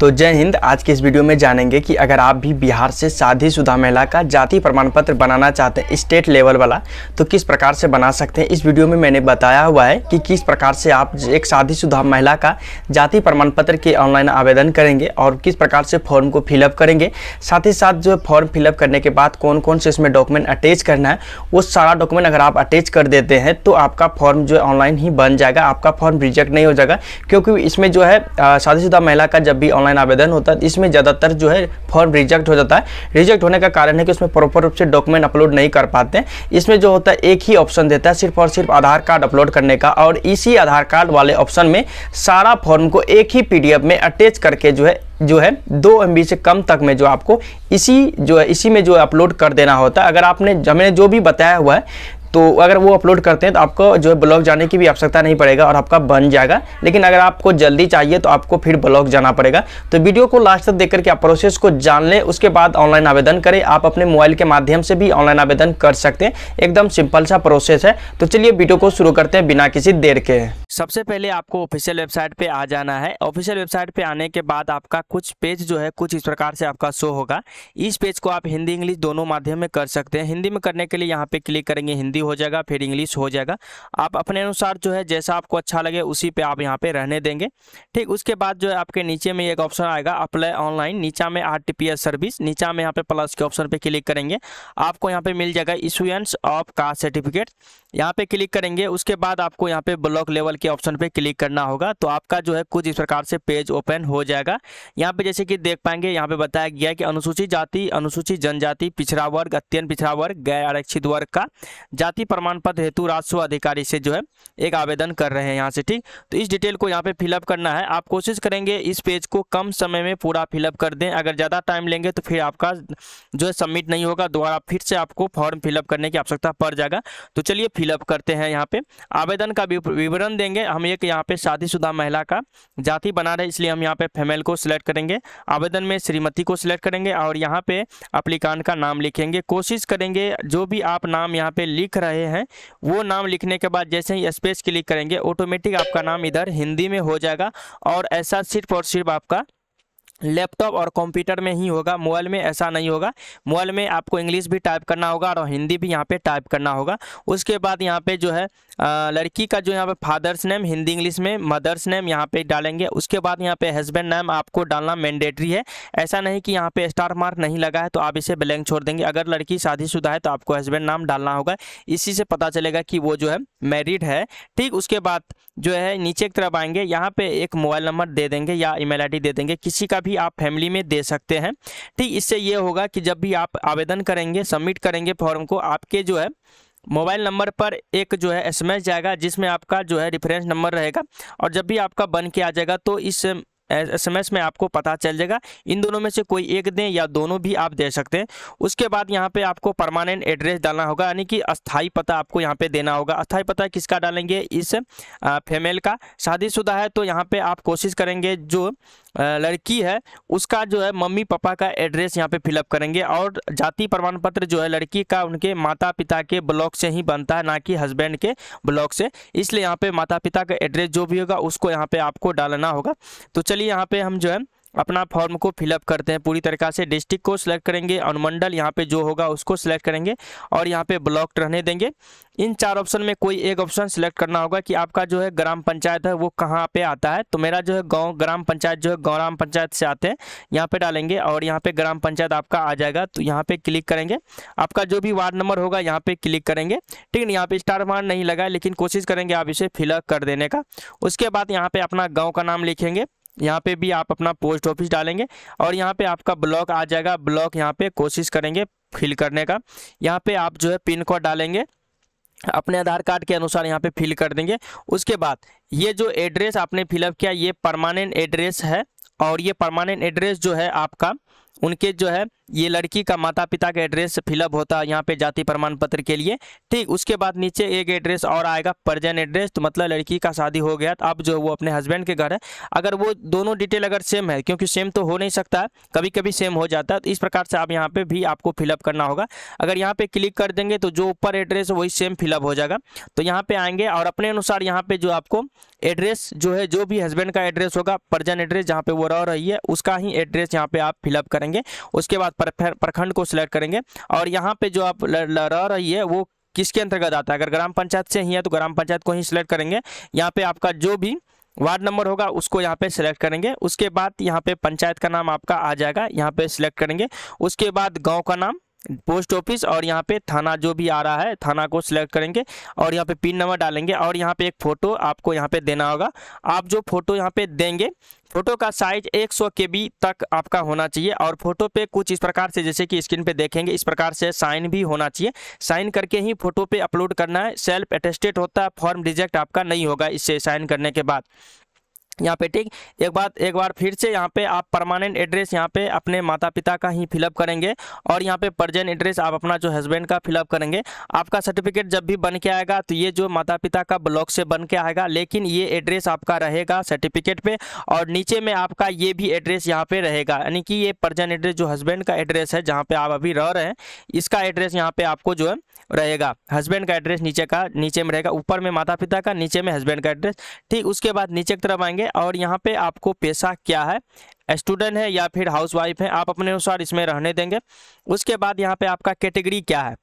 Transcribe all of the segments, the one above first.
तो जय हिंद आज के इस वीडियो में जानेंगे कि अगर आप भी बिहार से शादीशुदा महिला का जाति प्रमाण पत्र बनाना चाहते हैं स्टेट लेवल वाला तो किस प्रकार से बना सकते हैं इस वीडियो में मैंने बताया हुआ है कि किस प्रकार से आप एक शादीशुदा महिला का जाति प्रमाण पत्र के ऑनलाइन आवेदन करेंगे और किस प्रकार से फॉर्म को फिलअप करेंगे साथ ही साथ जो फॉर्म फिलअप करने के बाद कौन कौन से इसमें डॉक्यूमेंट अटैच करना है वो सारा डॉक्यूमेंट अगर आप अटैच कर देते हैं तो आपका फॉर्म जो है ऑनलाइन ही बन जाएगा आपका फॉर्म रिजेक्ट नहीं हो जाएगा क्योंकि इसमें जो है शादीशुदा महिला का जब भी ऑनलाइन आवेदन होता है इसमें ज़्यादातर जो है फॉर्म रिजेक्ट हो जाता है रिजेक्ट होने का कारण है कि उसमें प्रॉपर रूप से डॉक्यूमेंट अपलोड नहीं कर पाते इसमें जो होता है एक ही ऑप्शन देता है सिर्फ और सिर्फ आधार कार्ड अपलोड करने का और इसी आधार कार्ड वाले ऑप्शन में सारा फॉर्म को एक ही पी में अटैच करके जो है जो है दो एम से कम तक में जो आपको इसी जो है इसी में जो अपलोड कर देना होता है अगर आपने हमने जो भी बताया हुआ है तो अगर वो अपलोड करते हैं तो आपको जो है ब्लॉग जाने की भी आवश्यकता नहीं पड़ेगा और आपका बन जाएगा लेकिन अगर आपको जल्दी चाहिए तो आपको फिर ब्लॉग जाना पड़ेगा तो वीडियो को लास्ट तक देख करके आप प्रोसेस को जान लें उसके बाद ऑनलाइन आवेदन करें आप अपने मोबाइल के माध्यम से भी ऑनलाइन आवेदन कर सकते हैं एकदम सिंपल सा प्रोसेस है तो चलिए वीडियो को शुरू करते हैं बिना किसी देर के सबसे पहले आपको ऑफिशियल वेबसाइट पे आ जाना है ऑफिशियल वेबसाइट पे आने के बाद आपका कुछ पेज जो है कुछ इस प्रकार से आपका शो होगा इस पेज को आप हिंदी इंग्लिश दोनों माध्यम में कर सकते हैं हिंदी में करने के लिए यहाँ पे क्लिक करेंगे हिंदी हो जाएगा फिर इंग्लिश हो जाएगा आप अपने अनुसार जो है जैसा आपको अच्छा लगे उसी पर आप यहाँ पर रहने देंगे ठीक उसके बाद जो है आपके नीचे में एक ऑप्शन आएगा अप्लाई ऑनलाइन नीचा में आर सर्विस नीचा में यहाँ पे प्लस के ऑप्शन पर क्लिक करेंगे आपको यहाँ पर मिल जाएगा इशुएंस ऑफ कास्ट सर्टिफिकेट यहाँ पर क्लिक करेंगे उसके बाद आपको यहाँ पे ब्लॉक लेवल के ऑप्शन पे क्लिक करना होगा तो आपका जो है कुछ इस प्रकार से पेज ओपन हो जाएगा यहाँ पे जैसे कि देख पाएंगे यहाँ पे बताया गया है कि अनुसूचित जाति अनुसूचित जनजाति पिछड़ा वर्ग अत्यंत पिछड़ा वर्ग गैर आरक्षित वर्ग का जाति प्रमाण पत्र हेतु राजस्व अधिकारी से जो है एक आवेदन कर रहे हैं यहाँ से ठीक तो इस डिटेल को यहाँ पे फिलअप करना है आप कोशिश करेंगे इस पेज को कम समय में पूरा फिलअप कर दें अगर ज़्यादा टाइम लेंगे तो फिर आपका जो है सबमिट नहीं होगा दोबारा फिर से आपको फॉर्म फिलअप करने की आवश्यकता पड़ जाएगा तो चलिए फिलअप करते हैं यहाँ पे आवेदन का विवरण देंगे करेंगे हम एक यहाँ पे शादीशुदा महिला का जाति बना रहे इसलिए हम यहाँ पे फेमेल को सिलेक्ट करेंगे आवेदन में श्रीमती को सिलेक्ट करेंगे और यहाँ पे अप्लीकान का नाम लिखेंगे कोशिश करेंगे जो भी आप नाम यहाँ पे लिख रहे हैं वो नाम लिखने के बाद जैसे ही स्पेस क्लिक करेंगे ऑटोमेटिक आपका नाम इधर हिंदी में हो जाएगा और ऐसा सिर्फ और सिर्फ आपका लैपटॉप और कंप्यूटर में ही होगा मोबाइल में ऐसा नहीं होगा मोबाइल में आपको इंग्लिश भी टाइप करना होगा और हिंदी भी यहाँ पे टाइप करना होगा उसके बाद यहाँ पे जो है लड़की का जो यहाँ पे फादर्स नेम हिंदी इंग्लिश में मदर्स नेम यहाँ पे डालेंगे उसके बाद यहाँ पे हस्बैंड नेम आपको डालना मैंडेटरी है ऐसा नहीं कि यहाँ पर स्टार मार्क नहीं लगा है तो आप इसे ब्लैंक छोड़ देंगे अगर लड़की शादीशुदा है तो आपको हस्बैंड नाम डालना होगा इसी से पता चलेगा कि वो जो है मैरिड है ठीक उसके बाद जो है नीचे की तरफ आएंगे यहाँ पर एक मोबाइल नंबर दे देंगे या ई मेल दे देंगे किसी का भी भी आप फैमिली में दे सकते हैं ठीक इससे ये होगा कि जब भी आप आवेदन करेंगे सबमिट करेंगे फॉर्म को आपके जो है मोबाइल नंबर पर एक जो है एसएमएस जाएगा जिसमें आपका जो है रेफरेंस नंबर रहेगा और जब भी आपका बन के आ जाएगा तो इस एसएमएस में आपको पता चल जाएगा इन दोनों में से कोई एक दें या दोनों भी आप दे सकते हैं उसके बाद यहां पे आपको परमानेंट एड्रेस डालना होगा यानी कि अस्थाई पता आपको यहां पे देना होगा अस्थाई पता किसका डालेंगे इस फीमेल का शादीशुदा है तो यहाँ पर आप कोशिश करेंगे जो लड़की है उसका जो है मम्मी पापा का एड्रेस यहाँ पे फिलअप करेंगे और जाति प्रमाण पत्र जो है लड़की का उनके माता पिता के ब्लॉक से ही बनता है ना कि हस्बैंड के ब्लॉक से इसलिए यहाँ पे माता पिता का एड्रेस जो भी होगा उसको यहाँ पे आपको डालना होगा तो चलिए यहाँ पे हम जो है अपना फॉर्म को फिलअप करते हैं पूरी तरीका से डिस्ट्रिक्ट को सिलेक्ट करेंगे अनुमंडल यहाँ पे जो होगा उसको सिलेक्ट करेंगे और यहाँ पे ब्लॉक रहने देंगे इन चार ऑप्शन में कोई एक ऑप्शन सिलेक्ट करना होगा कि आपका जो है ग्राम पंचायत है वो कहाँ पे आता है तो मेरा जो है गांव ग्राम पंचायत जो है ग्राम पंचायत से आते हैं यहाँ पर डालेंगे और यहाँ पर ग्राम पंचायत आपका आ जाएगा तो यहाँ पर क्लिक करेंगे आपका जो भी वार्ड नंबर होगा यहाँ पर क्लिक करेंगे ठीक है यहाँ पर स्टार वार्ड नहीं लगा लेकिन कोशिश करेंगे आप इसे फिलअप कर देने का उसके बाद यहाँ पर अपना गाँव का नाम लिखेंगे यहाँ पे भी आप अपना पोस्ट ऑफिस डालेंगे और यहाँ पे आपका ब्लॉक आ जाएगा ब्लॉक यहाँ पे कोशिश करेंगे फिल करने का यहाँ पे आप जो है पिन कोड डालेंगे अपने आधार कार्ड के अनुसार यहाँ पे फिल कर देंगे उसके बाद ये जो एड्रेस आपने फिलअप किया ये परमानेंट एड्रेस है और ये परमानेंट एड्रेस जो है आपका उनके जो है ये लड़की का माता पिता का एड्रेस फिलअप होता है यहाँ पे जाति प्रमाण पत्र के लिए ठीक उसके बाद नीचे एक एड्रेस और आएगा परजन एड्रेस तो मतलब लड़की का शादी हो गया तो अब जो वो अपने हस्बैंड के घर है अगर वो दोनों डिटेल अगर सेम है क्योंकि सेम तो हो नहीं सकता है कभी कभी सेम हो जाता है तो इस प्रकार से आप यहाँ पर भी आपको फिलअप करना होगा अगर यहाँ पर क्लिक कर देंगे तो जो ऊपर एड्रेस है वही सेम फिलअप हो जाएगा तो यहाँ पर आएंगे और अपने अनुसार यहाँ पर जो आपको एड्रेस जो है जो भी हस्बैंड का एड्रेस होगा परजन एड्रेस जहाँ पर वो रह रही है उसका ही एड्रेस यहाँ पर आप फिलअप करेंगे उसके बाद प्रखंड को सिलेक्ट करेंगे और यहाँ पे जो आप रह रही है वो किसके अंतर्गत आता है अगर ग्राम पंचायत से ही है तो ग्राम पंचायत को ही सिलेक्ट करेंगे यहाँ पे आपका जो भी वार्ड नंबर होगा उसको यहाँ पे सिलेक्ट करेंगे उसके बाद यहाँ पे पंचायत का नाम आपका आ जाएगा यहाँ पे सिलेक्ट करेंगे उसके बाद गांव का नाम पोस्ट ऑफिस और यहाँ पे थाना जो भी आ रहा है थाना को सिलेक्ट करेंगे और यहाँ पे पिन नंबर डालेंगे और यहाँ पे एक फ़ोटो आपको यहाँ पे देना होगा आप जो फोटो यहाँ पे देंगे फोटो का साइज 100 बी तक आपका होना चाहिए और फोटो पे कुछ इस प्रकार से जैसे कि स्क्रीन पे देखेंगे इस प्रकार से साइन भी होना चाहिए साइन करके ही फोटो पे अपलोड करना है सेल्फ अटेस्टेड होता है फॉर्म रिजेक्ट आपका नहीं होगा इससे साइन करने के बाद यहाँ पे ठीक एक बात एक बार फिर से यहाँ पे आप परमानेंट एड्रेस यहाँ पे अपने माता पिता का ही फिलअप करेंगे और यहाँ पे परजेंट एड्रेस आप अपना जो हस्बैंड का फिलअप करेंगे आपका सर्टिफिकेट जब भी बन के आएगा तो ये जो माता पिता का ब्लॉक से बन के आएगा लेकिन ये एड्रेस आपका रहेगा सर्टिफिकेट पे और नीचे में आपका ये भी एड्रेस यहाँ पे रहेगा यानी कि ये परजन एड्रेस जो हस्बैंड का एड्रेस है जहाँ पे आप अभी रह रहे हैं इसका एड्रेस यहाँ पे आपको जो है रहेगा हस्बैंड का एड्रेस नीचे का नीचे में रहेगा ऊपर में माता पिता का नीचे में हस्बैंड का एड्रेस ठीक उसके बाद नीचे की तरफ आएंगे करेंगे और यहाँ पे आपको पैसा क्या है स्टूडेंट है या फिर हाउस वाइफ है आप अपने अनुसार इसमें रहने देंगे उसके बाद यहाँ पे आपका कैटेगरी क्या है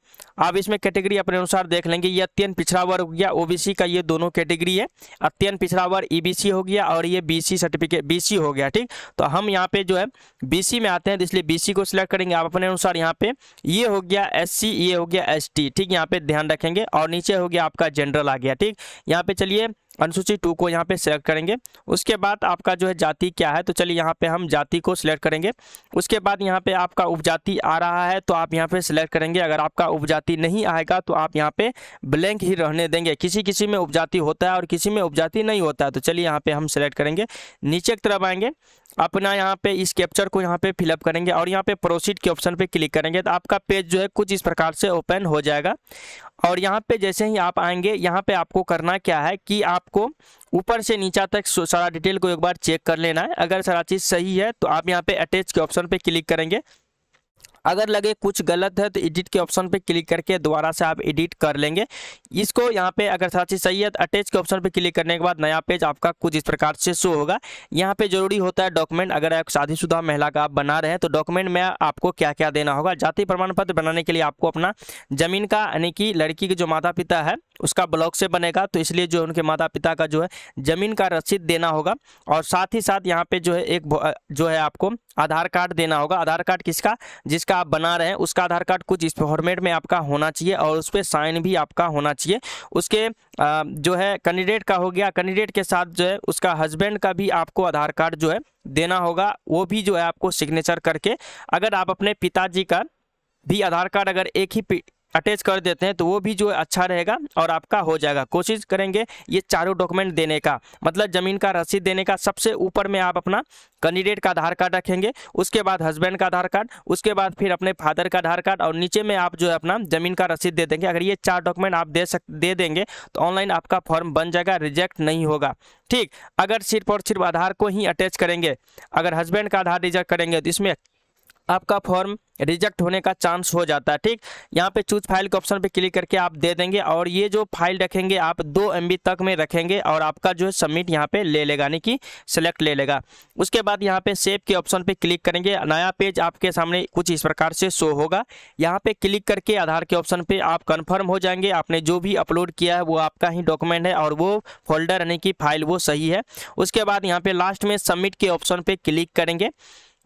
आप इसमें कैटेगरी अपने अनुसार देख लेंगे ये अत्यंत पिछड़ा वर्ग हो गया ओबीसी का ये दोनों कैटेगरी है अत्यंत पिछड़ा वर्ग ईबीसी e हो गया और ये बीसी सर्टिफिकेट बीसी हो गया ठीक तो हम यहाँ पे जो है बी में आते हैं तो इसलिए बी को सिलेक्ट करेंगे आप अपने अनुसार यहाँ पे ये हो गया एस ये हो गया एस ठीक यहाँ पे ध्यान रखेंगे और नीचे हो गया आपका जनरल आ गया ठीक यहाँ पे चलिए अनुसूची टू को यहाँ पे सेलेक्ट करेंगे उसके बाद आपका जो है जाति क्या है तो चलिए यहाँ पे हम जाति को सिलेक्ट करेंगे उसके बाद यहाँ पे आपका उपजाति आ रहा है तो आप यहाँ पे सिलेक्ट करेंगे अगर आपका उपजाति नहीं आएगा तो आप यहाँ पे ब्लैंक ही रहने देंगे किसी किसी में उपजाति होता है और किसी में उपजाति नहीं होता है तो चलिए यहाँ पर हम सिलेक्ट करेंगे नीचे की तरफ आएंगे अपना यहाँ पे इस कैप्चर को यहाँ पे फिलअप करेंगे और यहाँ पे प्रोसीड के ऑप्शन पे क्लिक करेंगे तो आपका पेज जो है कुछ इस प्रकार से ओपन हो जाएगा और यहाँ पे जैसे ही आप आएंगे यहाँ पे आपको करना क्या है कि आपको ऊपर से नीचा तक सारा डिटेल को एक बार चेक कर लेना है अगर सारा चीज़ सही है तो आप यहाँ पे अटैच के ऑप्शन पे क्लिक करेंगे अगर लगे कुछ गलत है तो एडिट के ऑप्शन पे क्लिक करके दोबारा से आप एडिट कर लेंगे इसको यहाँ पे अगर साथी सही है तो अटैच के ऑप्शन पे क्लिक करने के बाद नया पेज आपका कुछ इस प्रकार से शो होगा यहाँ पे जरूरी होता है डॉक्यूमेंट अगर आप शादीशुदा महिला का आप बना रहे हैं तो डॉक्यूमेंट में आपको क्या क्या देना होगा जाति प्रमाण पत्र बनाने के लिए आपको अपना जमीन का यानी कि लड़की के जो माता पिता है उसका ब्लॉक से बनेगा तो इसलिए जो उनके माता पिता का जो है जमीन का रसीद देना होगा और साथ ही साथ यहाँ पे जो है एक जो है आपको आधार कार्ड देना होगा आधार कार्ड किसका जिसका जिसका आप बना रहे हैं उसका आधार कार्ड कुछ इस फॉर्मेट में आपका होना चाहिए और उस पर साइन भी आपका होना चाहिए उसके जो है कैंडिडेट का हो गया कैंडिडेट के साथ जो है उसका हस्बैंड का भी आपको आधार कार्ड जो है देना होगा वो भी जो है आपको सिग्नेचर करके अगर आप अपने पिताजी का भी आधार कार्ड अगर एक ही अटैच कर देते हैं तो वो भी जो अच्छा रहेगा और आपका हो जाएगा कोशिश करेंगे ये चारों डॉक्यूमेंट देने का मतलब ज़मीन का रसीद देने का सबसे ऊपर में आप अपना कैंडिडेट का आधार कार्ड रखेंगे उसके बाद हस्बैंड का आधार कार्ड उसके बाद फिर अपने फादर का आधार कार्ड और नीचे में आप जो है अपना ज़मीन का रसीद दे देंगे अगर ये चार डॉक्यूमेंट आप दे सक दे देंगे तो ऑनलाइन आपका फॉर्म बन जाएगा रिजेक्ट नहीं होगा ठीक अगर सिर्फ और सिर्फ आधार को ही अटैच करेंगे अगर हस्बैंड का आधार रिजेक्ट करेंगे तो इसमें आपका फॉर्म रिजेक्ट होने का चांस हो जाता है ठीक यहाँ पे चूज फाइल के ऑप्शन पे क्लिक करके आप दे देंगे और ये जो फाइल रखेंगे आप दो एम तक में रखेंगे और आपका जो है सबमिट यहाँ पे ले लेगा यानी कि सेलेक्ट ले लेगा उसके बाद यहाँ पे सेव के ऑप्शन पे क्लिक करेंगे नया पेज आपके सामने कुछ इस प्रकार से शो होगा यहाँ पे क्लिक करके आधार के ऑप्शन पर आप कन्फर्म हो जाएंगे आपने जो भी अपलोड किया है वो आपका ही डॉक्यूमेंट है और वो फोल्डर यानी कि फाइल वो सही है उसके बाद यहाँ पे लास्ट में सबमिट के ऑप्शन पर क्लिक करेंगे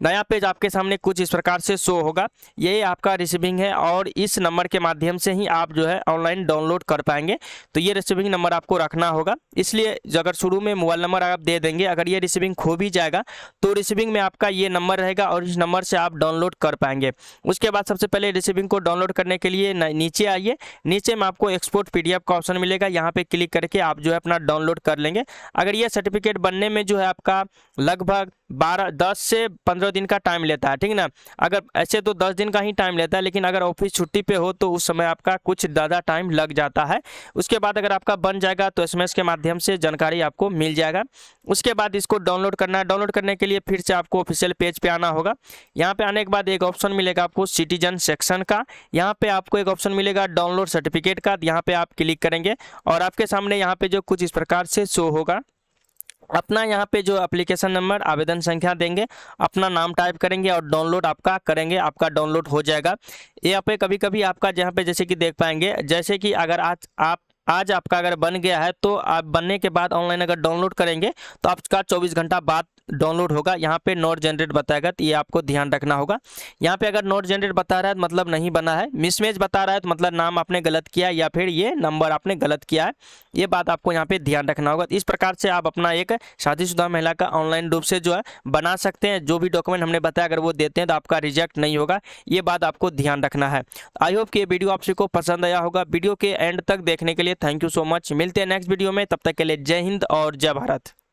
नया पेज आपके सामने कुछ इस प्रकार से शो होगा यही आपका रिसीविंग है और इस नंबर के माध्यम से ही आप जो है ऑनलाइन डाउनलोड कर पाएंगे तो ये रिसीविंग नंबर आपको रखना होगा इसलिए अगर शुरू में मोबाइल नंबर आप दे देंगे अगर ये रिसीविंग खो भी जाएगा तो रिसीविंग में आपका ये नंबर रहेगा और इस नंबर से आप डाउनलोड कर पाएंगे उसके बाद सबसे पहले रिसीविंग को डाउनलोड करने के लिए नीचे आइए नीचे में आपको एक्सपोर्ट पी का ऑप्शन मिलेगा यहाँ पर क्लिक करके आप जो है अपना डाउनलोड कर लेंगे अगर ये सर्टिफिकेट बनने में जो है आपका लगभग बारह दस से पंद्रह दिन का टाइम लेता है ठीक ना अगर ऐसे तो दस दिन का ही टाइम लेता है लेकिन अगर ऑफिस छुट्टी पे हो तो उस समय आपका कुछ ज़्यादा टाइम लग जाता है उसके बाद अगर आपका बन जाएगा तो एस के माध्यम से जानकारी आपको मिल जाएगा उसके बाद इसको डाउनलोड करना है डाउनलोड करने के लिए फिर से आपको ऑफिशियल पेज पर आना होगा यहाँ पर आने के बाद एक ऑप्शन मिलेगा आपको सिटीजन सेक्शन का यहाँ पर आपको एक ऑप्शन मिलेगा डाउनलोड सर्टिफिकेट का यहाँ पर आप क्लिक करेंगे और आपके सामने यहाँ पर जो कुछ इस प्रकार से शो होगा अपना यहाँ पे जो एप्लीकेशन नंबर आवेदन संख्या देंगे अपना नाम टाइप करेंगे और डाउनलोड आपका करेंगे आपका डाउनलोड हो जाएगा यहाँ पे कभी कभी आपका जहाँ पे जैसे कि देख पाएंगे जैसे कि अगर आज आप आज आपका अगर बन गया है तो आप बनने के बाद ऑनलाइन अगर डाउनलोड करेंगे तो आपका 24 घंटा बाद डाउनलोड होगा यहाँ पे नॉट जनरेट बताएगा तो ये आपको ध्यान रखना होगा यहाँ पे अगर नॉट जनरेट बता रहा है तो मतलब नहीं बना है मिसमेज बता रहा है तो मतलब नाम आपने गलत किया या फिर ये नंबर आपने गलत किया है ये बात आपको यहाँ पे ध्यान रखना होगा इस प्रकार से आप अपना एक शादीशुदा महिला का ऑनलाइन रूप से जो है बना सकते हैं जो भी डॉक्यूमेंट हमने बताया अगर वो देते हैं तो आपका रिजेक्ट नहीं होगा ये बात आपको ध्यान रखना है आई होप कि ये वीडियो आप सबको पसंद आया होगा वीडियो के एंड तक देखने के लिए थैंक यू सो मच मिलते हैं नेक्स्ट वीडियो में तब तक के लिए जय हिंद और जय भारत